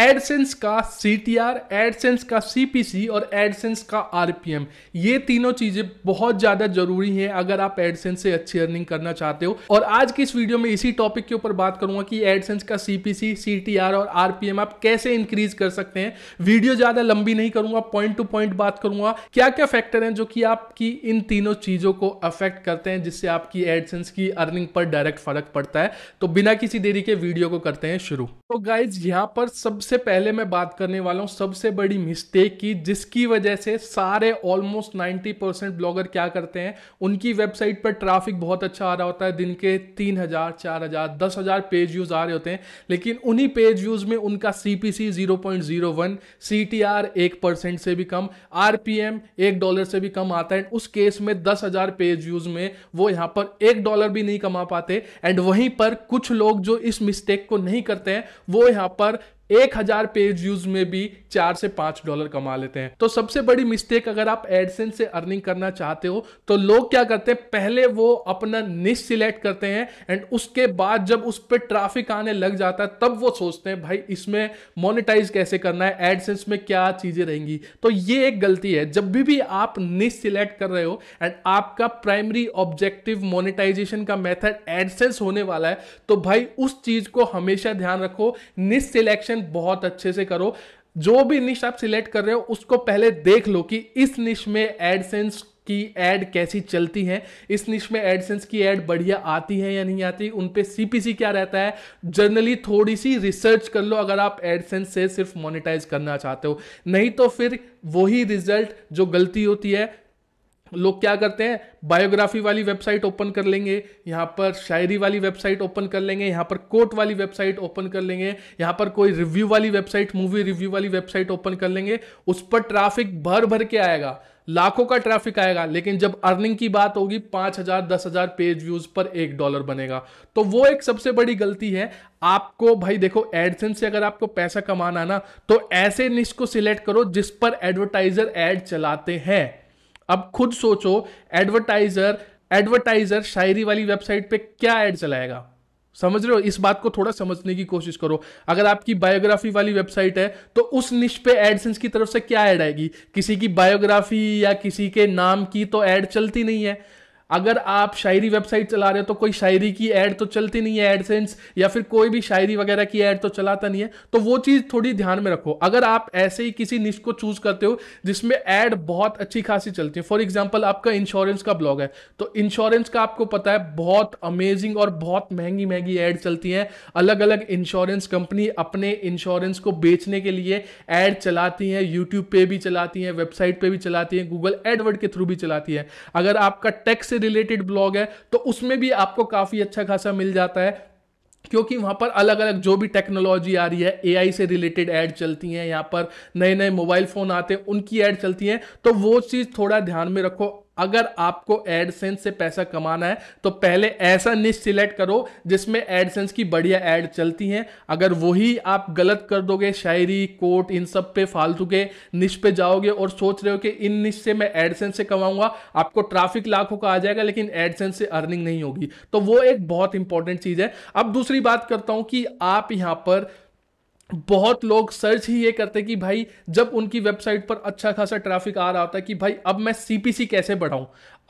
AdSense का सी T are AdSense का C P सी और एडसेंस का आर पी एम ये तीनों चीज़ें बहुत ज़्यादा जरूरी हैं अगर आप एडसेंस से अच्छी अर्निंग करना चाहते हो और आज की इस वीडियो में इसी टॉपिक के ऊपर बात करूंगा कि एडसेंस का C P C C T R और आर पी एम आप कैसे इंक्रीज कर सकते हैं वीडियो ज़्यादा लंबी नहीं करूंगा पॉइंट टू पॉइंट बात करूंगा क्या क्या फैक्टर हैं जो कि आपकी इन तीनों चीज़ों को अफेक्ट करते हैं जिससे आपकी एडसेंस की अर्निंग पर डायरेक्ट फर्क पड़ता है तो बिना किसी देरी के वीडियो को करते हैं शुरू तो गाइज यहाँ पर सबसे पहले मैं बात करने वाला हूँ सबसे बड़ी मिस्टेक की जिसकी वजह से सारे ऑलमोस्ट 90 परसेंट ब्लॉगर क्या करते हैं उनकी वेबसाइट पर ट्रैफिक बहुत अच्छा आ रहा होता है दिन के तीन हजार चार हजार दस हजार पेज व्यूज़ आ रहे होते हैं लेकिन उन्हीं पेज व्यूज़ में उनका C P C zero point zero one C T R एक परसेंट से भी कम आर पी एम एक डॉलर से भी कम आता है उस केस में दस हज़ार पेज व्यूज़ में वो यहाँ पर एक डॉलर भी नहीं कमा पाते एंड वहीं पर कुछ लोग जो इस मिस्टेक को नहीं करते हैं वो यहां पर एक हजार पेज व्यूज में भी चार से पांच डॉलर कमा लेते हैं तो सबसे बड़ी मिस्टेक अगर आप एडसेंस से अर्निंग करना चाहते हो तो लोग क्या करते हैं पहले वो अपना निश सिलेक्ट करते हैं एंड उसके बाद जब उस पर ट्राफिक आने लग जाता है तब वो सोचते हैं भाई इसमें मोनिटाइज कैसे करना है एडसेंस में क्या चीजें रहेंगी तो ये एक गलती है जब भी भी आप निश सिलेक्ट कर रहे हो एंड आपका प्राइमरी ऑब्जेक्टिव मोनिटाइजेशन का मेथड एडसेंस होने वाला है तो भाई उस चीज को हमेशा ध्यान रखो निश सिलेक्शन बहुत अच्छे से करो जो भी निश आप सिलेक्ट कर रहे हो उसको पहले देख लो कि इस निश में एडसेंस की एड कैसी चलती है इस निश में एडसेंस की एड बढ़िया आती है या नहीं आती उन पे सीपीसी क्या रहता है जनरली थोड़ी सी रिसर्च कर लो अगर आप एडसेंस से सिर्फ मोनेटाइज करना चाहते हो नहीं तो फिर वही रिजल्ट जो गलती होती है लोग क्या करते हैं बायोग्राफी वाली वेबसाइट ओपन कर लेंगे यहाँ पर शायरी वाली वेबसाइट ओपन कर लेंगे यहाँ पर कोर्ट वाली वेबसाइट ओपन कर लेंगे यहाँ पर कोई रिव्यू वाली वेबसाइट मूवी रिव्यू वाली वेबसाइट ओपन कर लेंगे उस पर ट्रैफिक भर भर के आएगा लाखों का ट्रैफिक आएगा लेकिन जब अर्निंग की बात होगी पांच हजार दस हजार पेज व्यूज पर एक डॉलर बनेगा तो वो एक सबसे बड़ी गलती है आपको भाई देखो एडसेंस से अगर आपको पैसा कमाना ना तो ऐसे निश को सिलेक्ट करो जिस पर एडवर्टाइजर एड चलाते हैं अब खुद सोचो एडवर्टाइजर एडवर्टाइजर शायरी वाली वेबसाइट पे क्या ऐड चलाएगा समझ रहे हो इस बात को थोड़ा समझने की कोशिश करो अगर आपकी बायोग्राफी वाली वेबसाइट है तो उस निश पे एडसेंस की तरफ से क्या ऐड आएगी किसी की बायोग्राफी या किसी के नाम की तो ऐड चलती नहीं है अगर आप शायरी वेबसाइट चला रहे हो तो कोई शायरी की एड तो चलती नहीं है एडसेंस या फिर कोई भी शायरी वगैरह की एड तो चलाता नहीं है तो वो चीज़ थोड़ी ध्यान में रखो अगर आप ऐसे ही किसी निश को चूज करते हो जिसमें ऐड बहुत अच्छी खासी चलती है फॉर एग्जाम्पल आपका इंश्योरेंस का ब्लॉग है तो इंश्योरेंस का आपको पता है बहुत अमेजिंग और बहुत महंगी महंगी एड चलती हैं अलग अलग इंश्योरेंस कंपनी अपने इंश्योरेंस को बेचने के लिए ऐड चलाती हैं यूट्यूब पे भी चलाती हैं वेबसाइट पे भी चलाती हैं गूगल एडवर्ड के थ्रू भी चलाती है अगर आपका टैक्स रिलेटेड ब्लॉग है तो उसमें भी आपको काफ़ी अच्छा खासा मिल जाता है क्योंकि वहाँ पर अलग अलग जो भी टेक्नोलॉजी आ रही है एआई से रिलेटेड ऐड चलती हैं यहाँ पर नए नए मोबाइल फ़ोन आते हैं उनकी ऐड चलती हैं तो वो चीज़ थोड़ा ध्यान में रखो अगर आपको एडसेंस से पैसा कमाना है तो पहले ऐसा निश सिलेक्ट करो जिसमें एडसेंस की बढ़िया एड चलती हैं अगर वही आप गलत कर दोगे शायरी कोट इन सब पे फालतू के निश पे जाओगे और सोच रहे हो कि इन निश से मैं एडसेंस से कमाऊंगा आपको ट्रैफिक लाखों का आ जाएगा लेकिन एडसेंस से अर्निंग नहीं होगी तो वो एक बहुत इंपॉर्टेंट चीज़ है अब दूसरी बात करता हूँ कि आप यहाँ पर बहुत लोग सर्च ही ये करते कि भाई जब उनकी वेबसाइट पर अच्छा खासा ट्रैफिक आ रहा होता है कि भाई अब मैं सीपीसी कैसे बढ़ाऊं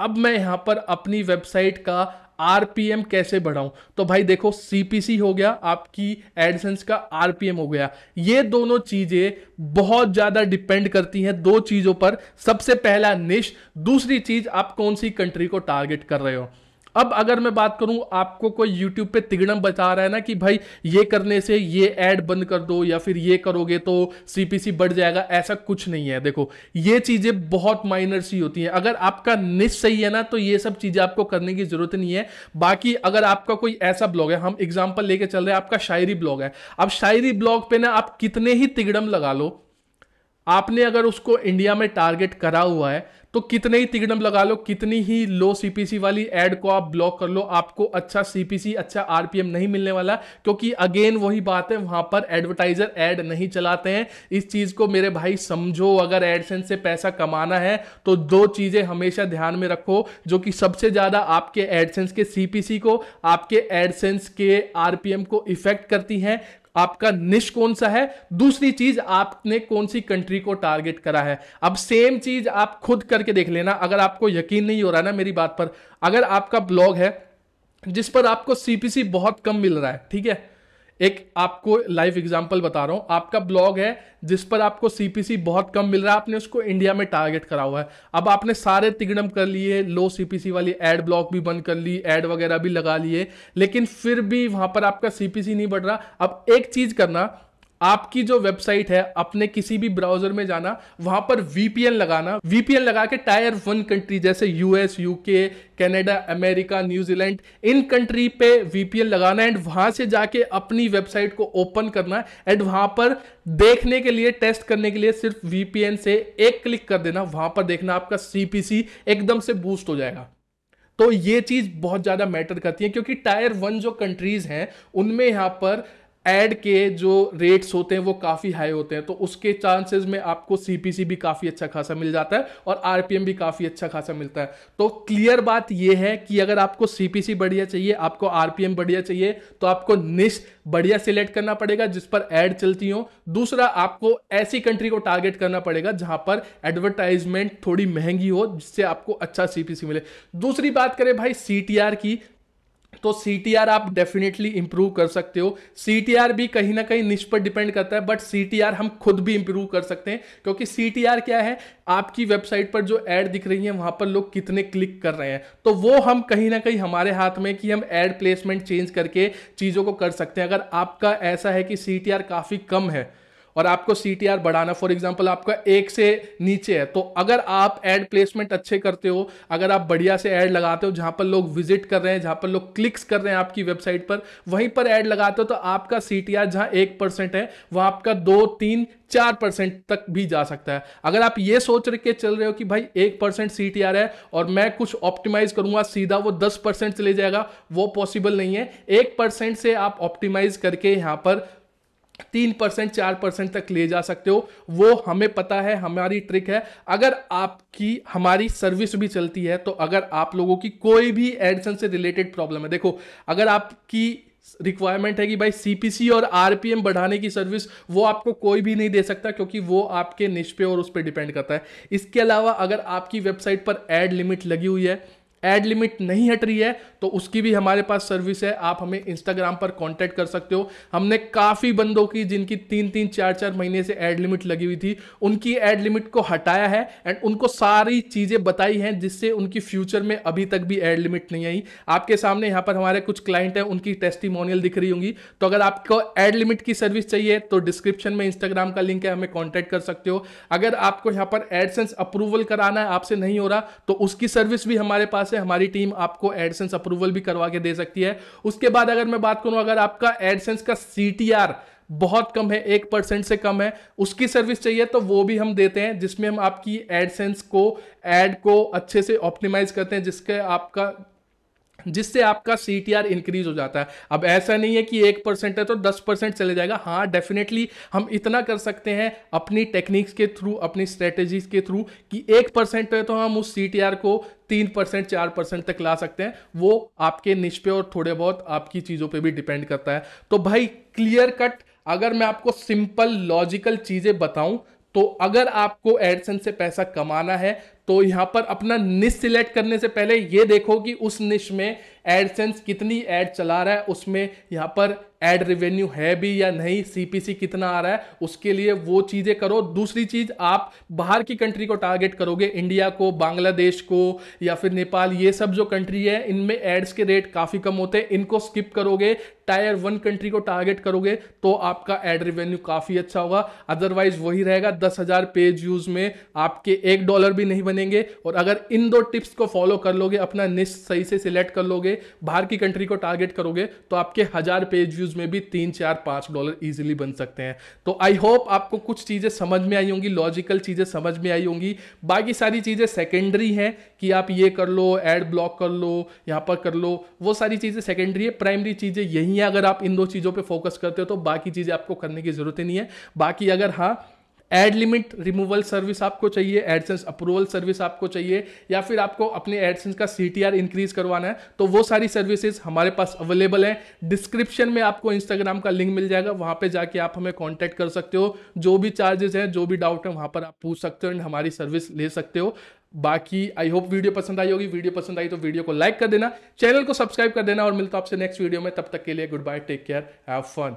अब मैं यहां पर अपनी वेबसाइट का आरपीएम कैसे बढ़ाऊं तो भाई देखो सीपीसी हो गया आपकी एडसेंस का आरपीएम हो गया ये दोनों चीजें बहुत ज्यादा डिपेंड करती हैं दो चीजों पर सबसे पहला निश दूसरी चीज आप कौन सी कंट्री को टारगेट कर रहे हो अब अगर मैं बात करूं आपको कोई यूट्यूब पे तिगड़म बता रहा है ना कि भाई ये करने से ये ऐड बंद कर दो या फिर ये करोगे तो सीपीसी बढ़ जाएगा ऐसा कुछ नहीं है देखो ये चीज़ें बहुत माइनर सी होती हैं अगर आपका निश सही है ना तो ये सब चीज़ें आपको करने की ज़रूरत नहीं है बाकी अगर आपका कोई ऐसा ब्लॉग है हम एग्जाम्पल लेके चल रहे हैं आपका शायरी ब्लॉग है अब शायरी ब्लॉग पे ना आप कितने ही तिगड़म लगा लो आपने अगर उसको इंडिया में टारगेट करा हुआ है तो कितने ही तिगड़म लगा लो कितनी ही लो सीपीसी वाली एड को आप ब्लॉक कर लो आपको अच्छा सीपीसी अच्छा आरपीएम नहीं मिलने वाला क्योंकि अगेन वही बात है वहां पर एडवर्टाइजर एड नहीं चलाते हैं इस चीज को मेरे भाई समझो अगर एडसेंस से पैसा कमाना है तो दो चीजें हमेशा ध्यान में रखो जो कि सबसे ज्यादा आपके एडसेंस के सीपीसी को आपके एडसेंस के आरपीएम को इफेक्ट करती हैं आपका निश कौन सा है दूसरी चीज आपने कौन सी कंट्री को टारगेट करा है अब सेम चीज आप खुद करके देख लेना अगर आपको यकीन नहीं हो रहा ना मेरी बात पर अगर आपका ब्लॉग है जिस पर आपको सीपीसी बहुत कम मिल रहा है ठीक है एक आपको लाइव एग्जांपल बता रहा हूं आपका ब्लॉग है जिस पर आपको सीपीसी बहुत कम मिल रहा है आपने उसको इंडिया में टारगेट करा हुआ है अब आपने सारे तिगड़म कर लिए लो सीपीसी वाली एड ब्लॉक भी बंद कर ली एड वगैरह भी लगा लिए लेकिन फिर भी वहां पर आपका सीपीसी नहीं बढ़ रहा अब एक चीज करना आपकी जो वेबसाइट है अपने किसी भी ब्राउजर में जाना वहां पर वीपीएन लगाना वीपीएन लगा के टायर वन कंट्री जैसे US UK Canada America New Zealand इन कंट्री पे वीपीएन लगाना एंड वहां से जाके अपनी वेबसाइट को ओपन करना एंड वहां पर देखने के लिए टेस्ट करने के लिए सिर्फ वीपीएन से एक क्लिक कर देना वहां पर देखना आपका सीपीसी एकदम से बूस्ट हो जाएगा तो ये चीज बहुत ज्यादा मैटर करती है क्योंकि टायर वन जो कंट्रीज हैं उनमें यहां पर एड के जो रेट्स होते हैं वो काफ़ी हाई होते हैं तो उसके चांसेस में आपको सीपीसी भी काफ़ी अच्छा खासा मिल जाता है और आरपीएम भी काफ़ी अच्छा खासा मिलता है तो क्लियर बात ये है कि अगर आपको सीपीसी बढ़िया चाहिए आपको आरपीएम बढ़िया चाहिए तो आपको निश बढ़िया सिलेक्ट करना पड़ेगा जिस पर एड चलती हो दूसरा आपको ऐसी कंट्री को टारगेट करना पड़ेगा जहां पर एडवर्टाइजमेंट थोड़ी महंगी हो जिससे आपको अच्छा सीपीसी मिले दूसरी बात करें भाई सी की तो सी आप डेफिनेटली इंप्रूव कर सकते हो सी भी कहीं ना कहीं निष्पर पर डिपेंड करता है बट सी हम खुद भी इंप्रूव कर सकते हैं क्योंकि सी क्या है आपकी वेबसाइट पर जो एड दिख रही है वहां पर लोग कितने क्लिक कर रहे हैं तो वो हम कहीं ना कहीं हमारे हाथ में कि हम एड प्लेसमेंट चेंज करके चीज़ों को कर सकते हैं अगर आपका ऐसा है कि सी काफ़ी कम है और आपको सी बढ़ाना फॉर एग्जाम्पल आपका एक से नीचे है तो अगर आप एड प्लेसमेंट अच्छे करते हो अगर आप बढ़िया से एड लगाते हो जहां पर लोग विजिट कर रहे हैं जहां पर लोग क्लिक्स कर रहे हैं आपकी वेबसाइट पर वहीं पर एड लगाते हो तो आपका सी टी आर जहां एक परसेंट है वहां आपका दो तीन चार परसेंट तक भी जा सकता है अगर आप ये सोच के चल रहे हो कि भाई एक परसेंट सी टी आर है और मैं कुछ ऑप्टिमाइज करूंगा सीधा वो दस परसेंट चले जाएगा वो पॉसिबल नहीं है एक परसेंट से आप ऑप्टिमाइज करके यहां पर तीन परसेंट चार परसेंट तक ले जा सकते हो वो हमें पता है हमारी ट्रिक है अगर आपकी हमारी सर्विस भी चलती है तो अगर आप लोगों की कोई भी एडसन से रिलेटेड प्रॉब्लम है देखो अगर आपकी रिक्वायरमेंट है कि भाई सीपीसी और आरपीएम बढ़ाने की सर्विस वो आपको कोई भी नहीं दे सकता क्योंकि वो आपके निष्पे और उस पर डिपेंड करता है इसके अलावा अगर आपकी वेबसाइट पर एड लिमिट लगी हुई है एड लिमिट नहीं हट रही है तो उसकी भी हमारे पास सर्विस है आप हमें इंस्टाग्राम पर कॉन्टैक्ट कर सकते हो हमने काफ़ी बंदों की जिनकी तीन तीन चार चार महीने से एड लिमिट लगी हुई थी उनकी एड लिमिट को हटाया है एंड उनको सारी चीज़ें बताई हैं जिससे उनकी फ्यूचर में अभी तक भी एड लिमिट नहीं आई आपके सामने यहाँ पर हमारे कुछ क्लाइंट हैं उनकी टेस्टिमोनियल दिख रही होंगी तो अगर आपको एड लिमिट की सर्विस चाहिए तो डिस्क्रिप्शन में इंस्टाग्राम का लिंक है हमें कॉन्टैक्ट कर सकते हो अगर आपको यहाँ पर एडसेंस अप्रूवल कराना है आपसे नहीं हो रहा तो उसकी सर्विस भी हमारे पास से हमारी टीम आपको एडसेंस अप्रूवल भी करवा के दे सकती है उसके बाद अगर मैं बात करूं अगर आपका एडसेंस का सी बहुत कम है एक परसेंट से कम है उसकी सर्विस चाहिए तो वो भी हम देते हैं जिसमें हम आपकी एडसेंस को एड को अच्छे से ऑप्टिमाइज करते हैं जिसके आपका जिससे आपका सी टी आर इंक्रीज हो जाता है अब ऐसा नहीं है कि एक परसेंट है तो दस परसेंट चले जाएगा हाँ डेफिनेटली हम इतना कर सकते हैं अपनी टेक्निक्स के थ्रू अपनी स्ट्रेटेजीज के थ्रू कि एक परसेंट है तो हम उस सी टी आर को तीन परसेंट चार परसेंट तक ला सकते हैं वो आपके निश पे और थोड़े बहुत आपकी चीज़ों पर भी डिपेंड करता है तो भाई क्लियर कट अगर मैं आपको सिंपल लॉजिकल चीज़ें बताऊं तो अगर आपको एडसन से पैसा कमाना है तो यहां पर अपना निश सिलेक्ट करने से पहले ये देखो कि उस निश में एडसेंस कितनी एड चला रहा है उसमें यहाँ पर एड रिवेन्यू है भी या नहीं सीपीसी कितना आ रहा है उसके लिए वो चीज़ें करो दूसरी चीज़ आप बाहर की कंट्री को टारगेट करोगे इंडिया को बांग्लादेश को या फिर नेपाल ये सब जो कंट्री है इनमें एड्स के रेट काफ़ी कम होते हैं इनको स्किप करोगे टायर वन कंट्री को टारगेट करोगे तो आपका एड रिवेन्यू काफ़ी अच्छा होगा अदरवाइज वही रहेगा दस हज़ार पेज यूज़ में आपके एक डॉलर भी नहीं बनेंगे और अगर इन दो टिप्स को फॉलो कर लोगे अपना निश सही से सिलेक्ट कर लोगे से बाहर की कंट्री को टारगेट करोगे तो आपके हज़ार पेज व्यूज़ में भी तीन चार पांच डॉलर इजिली बन सकते हैं तो आई होप आपको कुछ चीज़ें समझ में आई होंगी लॉजिकल चीज़ें समझ में आई होंगी बाकी सारी चीज़ें सेकेंडरी हैं कि आप ये कर लो एड ब्लॉक कर लो यहां पर कर लो वो सारी चीज़ें सेकेंडरी है प्राइमरी चीज़ें यही है अगर आप इन दो चीज़ों पर फोकस करते हो तो बाकी चीज़ें आपको करने की ज़रूरत ही नहीं है बाकी अगर हाँ एड लिमिट रिमूवल सर्विस आपको चाहिए एडसेंस अप्रूवल सर्विस आपको चाहिए या फिर आपको अपने एडसेंस का सी टी इंक्रीज करवाना है तो वो सारी सर्विसेज हमारे पास अवेलेबल है डिस्क्रिप्शन में आपको इंस्टाग्राम का लिंक मिल जाएगा वहाँ पर जाके आप हमें कॉन्टैक्ट कर सकते हो जो भी चार्जेस हैं जो भी डाउट है वहाँ पर आप पूछ सकते हो एंड हमारी सर्विस ले सकते हो बाकी आई होप वीडियो पसंद आई होगी वीडियो पसंद आई तो वीडियो को लाइक कर देना चैनल को सब्सक्राइब कर देना और मिलता आपसे नेक्स्ट वीडियो में तब तक के लिए goodbye take care have fun